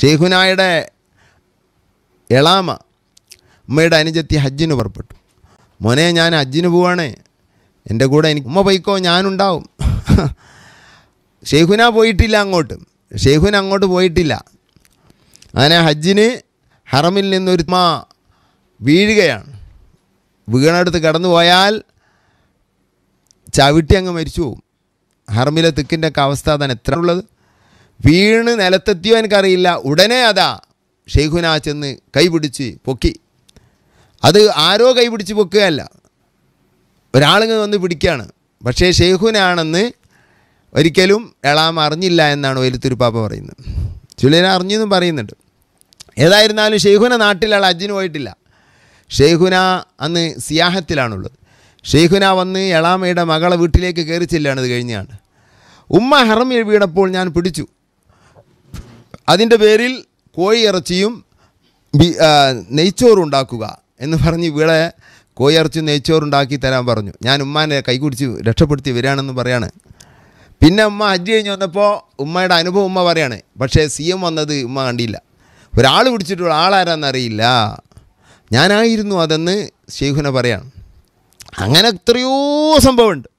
ഷെയ്ഖുനായുടെ എളാമ ഉമ്മയുടെ അനുജത്തി ഹജ്ജിന് പുറപ്പെട്ടു മോനെ ഞാൻ ഹജ്ജിന് പോവാണേ എൻ്റെ കൂടെ എനിക്ക് ഉമ്മ പോയിക്കോ ഞാനുണ്ടാവും ഷെയ്ഖുന പോയിട്ടില്ല അങ്ങോട്ട് ഷെയ്ഖുന അങ്ങോട്ട് പോയിട്ടില്ല അങ്ങനെ ഹജ്ജിന് ഹറമിൽ നിന്നൊരു ഉമ്മ വീഴുകയാണ് വീണടുത്ത് കടന്നു പോയാൽ ചവിട്ടി അങ്ങ് മരിച്ചു പോവും ഹർമിലെ തിക്കിൻ്റെ ഒക്കെ അവസ്ഥ അതാണ് എത്ര ഉള്ളത് വീണ് നിലത്തെത്തിയോ എനിക്കറിയില്ല ഉടനെ അതാ ഷെയ്ഖുന ചെന്ന് കൈപിടിച്ച് പൊക്കി അത് ആരോ കൈപിടിച്ച് പൊക്കുകയല്ല ഒരാളിങ്ങ് വന്ന് പിടിക്കുകയാണ് പക്ഷേ ഷെയ്ഖുനാണെന്ന് ഒരിക്കലും എളാം അറിഞ്ഞില്ല എന്നാണ് വലുത്തുരുപ്പാപ്പ പറയുന്നത് ചുള്ളിനെ അറിഞ്ഞെന്നും പറയുന്നുണ്ട് ഏതായിരുന്നാലും ഷെയ്ഖുന നാട്ടിലാണ് അജിന് പോയിട്ടില്ല ഷെയ്ഖുന അന്ന് സിയാഹത്തിലാണുള്ളത് ഷെയ്ഖുന വന്ന് എളാമയുടെ മകളെ വീട്ടിലേക്ക് കയറി ചെല്ലാണ് ഇത് കഴിഞ്ഞാണ് ഉമ്മ ഹറം വീണപ്പോൾ ഞാൻ പിടിച്ചു അതിൻ്റെ പേരിൽ കോഴി ഇറച്ചിയും നെയ്ച്ചോറുണ്ടാക്കുക എന്ന് പറഞ്ഞ് ഇവിടെ കോഴി ഇറച്ചിയും നെയ്ച്ചോറുണ്ടാക്കി തരാൻ പറഞ്ഞു ഞാൻ ഉമ്മാനെ കൈകുടിച്ച് രക്ഷപ്പെടുത്തി വരികയാണെന്ന് പറയാണ് പിന്നെ ഉമ്മ ഹജ്ജ് കഴിഞ്ഞ് വന്നപ്പോൾ ഉമ്മയുടെ അനുഭവം ഉമ്മ പറയാണ് പക്ഷേ സി എം വന്നത് ഉമ്മ കണ്ടില്ല ഒരാൾ പിടിച്ചിട്ടുള്ള ആളാരാന്നറിയില്ല ഞാനായിരുന്നു അതെന്ന് ഷെയ്ഖുന പറയാണ് അങ്ങനെ എത്രയോ സംഭവമുണ്ട്